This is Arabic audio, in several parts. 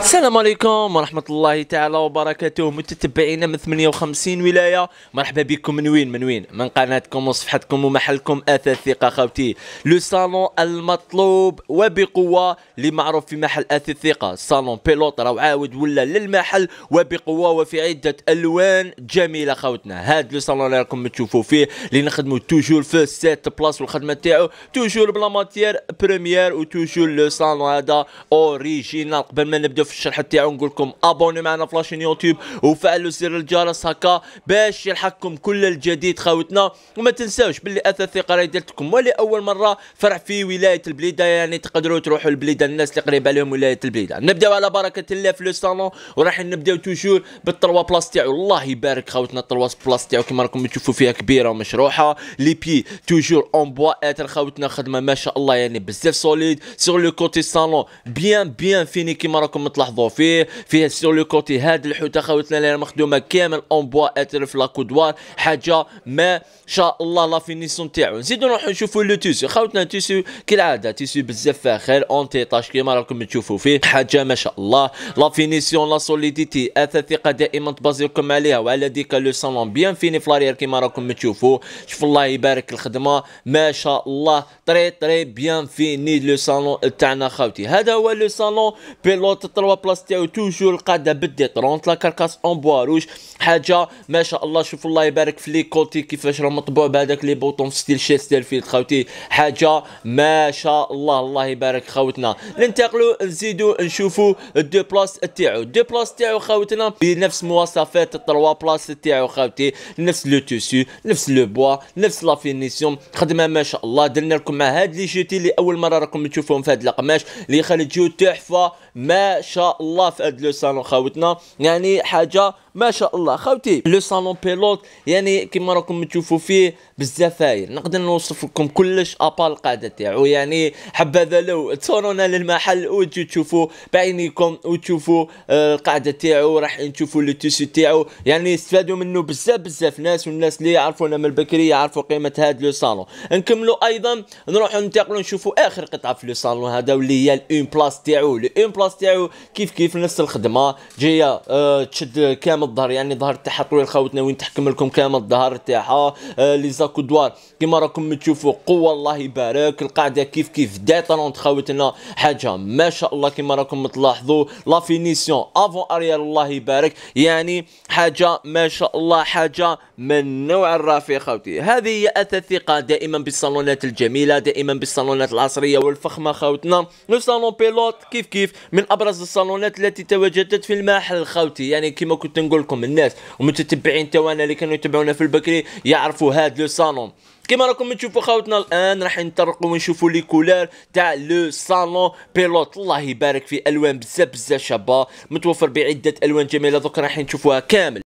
السلام عليكم ورحمة الله تعالى وبركاته متتبعينا من 58 ولاية مرحبا بكم من وين من وين من قناتكم وصفحتكم ومحلكم أثاث ثقة خوتي لو صالون المطلوب وبقوة اللي معروف في محل أثاث ثقة صالون بيلوت راه عاود ولا للمحل وبقوة وفي عدة ألوان جميلة خوتنا هاد لو صالون اللي راكم تشوفوا فيه اللي نخدموا توجور في سيت بلاس والخدمة تاعو توجور بلا ماتيير بريمير وتوجور لو صالون هذا أوريجينال قبل ما نبداو في الشرح تاعو نقول لكم ابوني معنا في لاشين يوتيوب وفعلوا زر الجرس هكا باش يلحقكم كل الجديد خاوتنا وما تنساوش باللي اثاث الثقه راهي درتكم ولاول مره فرع في ولايه البليده يعني تقدروا تروحوا لبليده الناس اللي قريبه لهم ولايه البليده نبداو على بركه الله في لو صالون وراح نبداو توجور بالطروا بلاص تاعو الله يبارك خاوتنا الطروا بلاص تاعو كما راكم تشوفوا فيها كبيره ومشروحه لي بي توجور اون بوا اتر خاوتنا خدمه ما شاء الله يعني بزاف سوليد سور لو كوتي صالون بيان بيان فيني كما راكم تلاحظوا فيه فيه سور لو كوتي هاد الحوته خاوتنا اللي مخدومه كامل اون بوا اتر في لاكودوار حاجه ما شاء الله لا فينيسيون تاعو نزيدو نروحو نشوفو لو تيسو خاوتنا تيسو كالعاده تيسو بزاف فاخر اون تيطاج كيما راكم تشوفوا فيه حاجه ما شاء الله لا فينيسيون لا سوليديتي الثقه دائما تبازيكم عليها وعلى ديك لو صالون بيان فيني لاريير كيما راكم تشوفوا شوف الله يبارك الخدمه ما شاء الله طري طري بيان فيني لو صالون تاعنا خاوتي هذا هو لو صالون بيلوت 3 بلاص تاعو توجور القاده بدي 30 لا كركاس اون بوا روج حاجه ما شاء الله شوف الله يبارك في لي كوتي كيفاش راه مطبوع بهذاك لي بوطون في ستيل شيس ديال فيلد خاوتي حاجه ما شاء الله الله يبارك خاوتنا ننتقلوا نزيدوا نشوفوا الدو بلاص تاعو الدو بلاص تاعو خاوتنا بنفس مواصفات 3 بلاص تاعو خاوتي نفس لو توسو نفس لو بوا نفس لا فينيسيون خدمه ما شاء الله درنا لكم مع هاد لي جوتي اللي اول مره راكم تشوفوهم في هاد القماش اللي خليت جو تحفه ما شاء شاء الله في هذا لو سالون خاوتنا يعني حاجه ما شاء الله خاوتي لو صالون بيلوت يعني كما راكم تشوفوا فيه بزاف فاير نقدر نوصف لكم كلش ابا القاده تاعو يعني حبذا لو تصورونا للمحل وتجوا تشوفوا بعينيكم وتشوفوا آه، القاعده تاعو راح تشوفوا لو تيسو تاعو يعني استفادوا منه بزاف بزاف ناس والناس اللي يعرفونا من البكري يعرفوا قيمه هذا لو صالون نكملوا ايضا نروحوا ننتقلوا نشوفوا اخر قطعه في لو صالون هذا واللي هي الاون بلاس تاعو الاون بلاس تاعو كيف كيف نفس الخدمه جايه أه تشد كامل الظهر يعني الظهر تاعها طويل خاوت ناويين تحكم لكم كامل الظهر تاعها آه لي زاكودوار كيما راكم تشوفوا قوه الله يبارك القاعده كيف كيف طالونت خاوتنا حاجه ما شاء الله كيما راكم تلاحظوا لا فينيسيون افون اريال الله يبارك يعني حاجه ما شاء الله حاجه من نوع الرافي خاوتي هذه هي الثقه دائما بالصالونات الجميله دائما بالصالونات العصريه والفخمه خاوتنا لو صالون بيلوت كيف كيف من ابرز الصالونات التي تواجدت في المحل خاوتي يعني كيما كنت نقول نقول لكم الناس ومتتبعين توانا اللي كانوا يتبعونا في البكري يعرفوا هاد لو صالون كما راكم تشوفوا خاوتنا الان راح نطرقوا ونشوفوا لي كولار تاع لو صالون بيلوت الله يبارك في الوان بزاف بزاف شابه متوفر بعده الوان جميله دوك راح نشوفوها كامل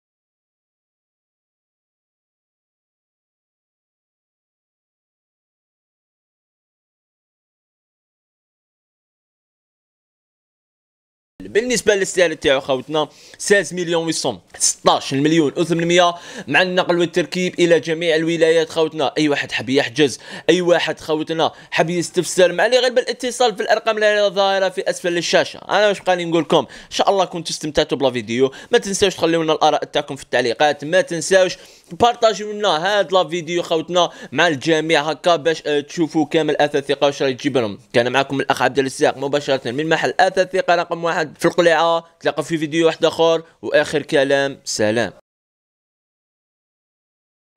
بالنسبه للاستهلاك تاعو خوتنا 16 مليون و 16 مليون و800 مع النقل والتركيب الى جميع الولايات خوتنا اي واحد حب يحجز اي واحد خوتنا حب يستفسر مع لي غير بالاتصال في الارقام اللي ظاهره في اسفل الشاشه انا واش بقالي نقول لكم ان شاء الله كنتوا استمتعتوا بلا فيديو ما تنساوش تخليونا الاراء تاعكم في التعليقات ما تنساوش بارطاجيو لنا هاد لا فيديو خوتنا مع الجميع هكا باش آه، تشوفوا كامل اثاث الثقه واش راهي تجيب لهم كان معكم الاخ عبد الرزاق مباشره من محل اثاث الثقه رقم واحد في القلعة تلقى في فيديو واحد آخر وآخر كلام سلام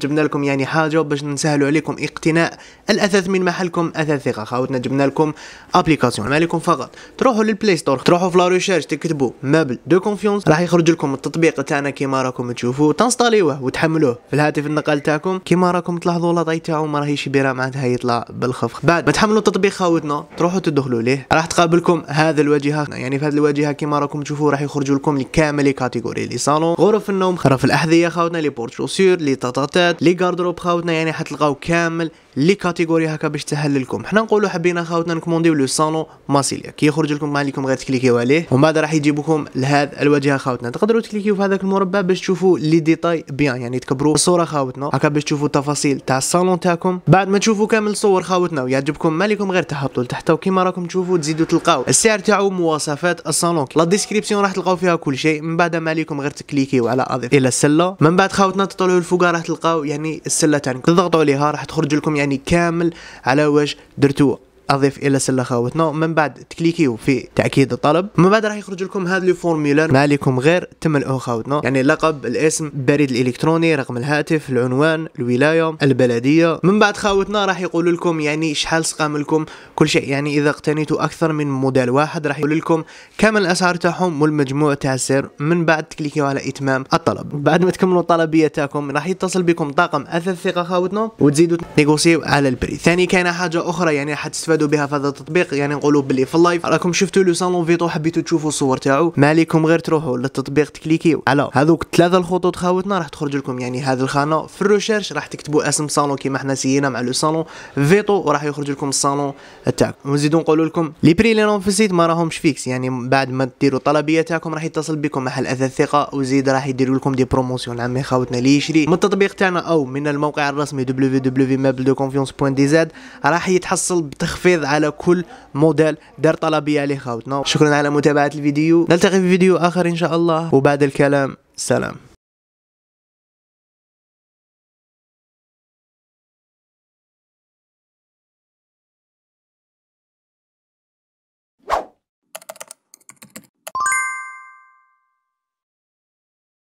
جبنا لكم يعني حاجه باش نسهلوا عليكم اقتناء الاثاث من محلكم اثاث ثقه خاوتنا جبنا لكم ابليكاسيون عليكم فقط تروحوا للبلاي ستور تروحوا في لا ريشيرش تكتبوا مابل دو كونفيونس راح يخرج لكم التطبيق تاعنا كيما راكم تشوفوا تنستاليوه وتحملوه في الهاتف النقال تاعكم كيما راكم تلاحظوا لا ضاي تاعو ما راهيش بيرا معناتها يطلع بالخفخ بعد ما تحملوا التطبيق خاوتنا تروحوا تدخلوا ليه راح تقابلكم هذا الواجهه يعني في هذه الواجهه كيما راكم تشوفوا راح يخرجوا لكم كامل لي كاتيجوري لي صالون غرف النوم غرف الاحذيه خاوتنا لي بورتشوسور لي تاتاتا الحاجات لي غاردروب خاوتنا يعني حتلقاو كامل لي كاتيجوري هكا باش تسهل لكم حنا نقولوا حبينا خاوتنا نكومونديو لو صالون ماسيليا كي يخرج لكم ما عليكم غير تكليكيو عليه ومن بعد راح يجيبوكم لهذا الواجهه خاوتنا تقدروا تكليكيو في هذاك المربع باش تشوفوا لي ديتاي بيان يعني تكبروا الصوره خاوتنا هكا باش تشوفوا التفاصيل تاع الصالون تاعكم بعد ما تشوفوا كامل الصور خاوتنا ويعجبكم ما عليكم غير تهبطوا لتحت وكيما راكم تشوفوا تزيدوا تلقاو السعر تاعو مواصفات الصالون لا ديسكريبسيون راح تلقاو فيها كل شيء من بعد ما عليكم غير تكليكيو على اضيف الى السله من بعد خاوتنا تطلعوا الفوق راح تلقاو يعني السله تاعكم تضغطوا عليها راح تخرج لكم يعني كامل على واش درتوه اضيف الى سله خاوتنا ومن بعد تكليكيو في تاكيد الطلب من بعد راح يخرج لكم هذا الفورمولار ما عليكم غير تملؤه خاوتنا يعني لقب الاسم البريد الالكتروني رقم الهاتف العنوان الولايه البلديه من بعد خاوتنا راح يقولوا لكم يعني شحال سقام لكم كل شيء يعني اذا اقتنيتوا اكثر من موديل واحد راح يقول لكم كامل الاسعار تاعهم والمجموع تاع السعر من بعد تكليكيو على اتمام الطلب بعد ما تكملوا الطلبيه تاعكم راح يتصل بكم طاقم اثاث ثقه خاوتنا وتزيدوا نيغوسيو على البريد ثاني كاينه حاجه اخرى يعني راح استفادوا بها في هذا التطبيق يعني نقولوا باللي في اللايف راكم شفتوا لو سالون فيتو حبيتوا تشوفوا الصور تاعو ما عليكم غير تروحوا للتطبيق تكليكيو على هذوك ثلاثه الخطوط خاوتنا راح تخرج لكم يعني هذه الخانه في الريشيرش راح تكتبوا اسم صالون كيما حنا سينا مع لو سالون فيتو وراح يخرج لكم الصالون تاعكم ونزيدو نقول لكم لي بري لي في السيت ما راهمش فيكس يعني بعد ما ديروا الطلبيه تاعكم راح يتصل بكم محل اثاث ثقه وزيد راح يديروا لكم دي بروموسيون عمي خاوتنا اللي يشري من التطبيق تاعنا او من الموقع الرسمي www.mabledeconfiance.dz راح يتحصل بتخفيض تخفيض على كل موديل دار طلبيه خاوتنا شكرا على متابعه الفيديو نلتقي في فيديو اخر ان شاء الله وبعد الكلام سلام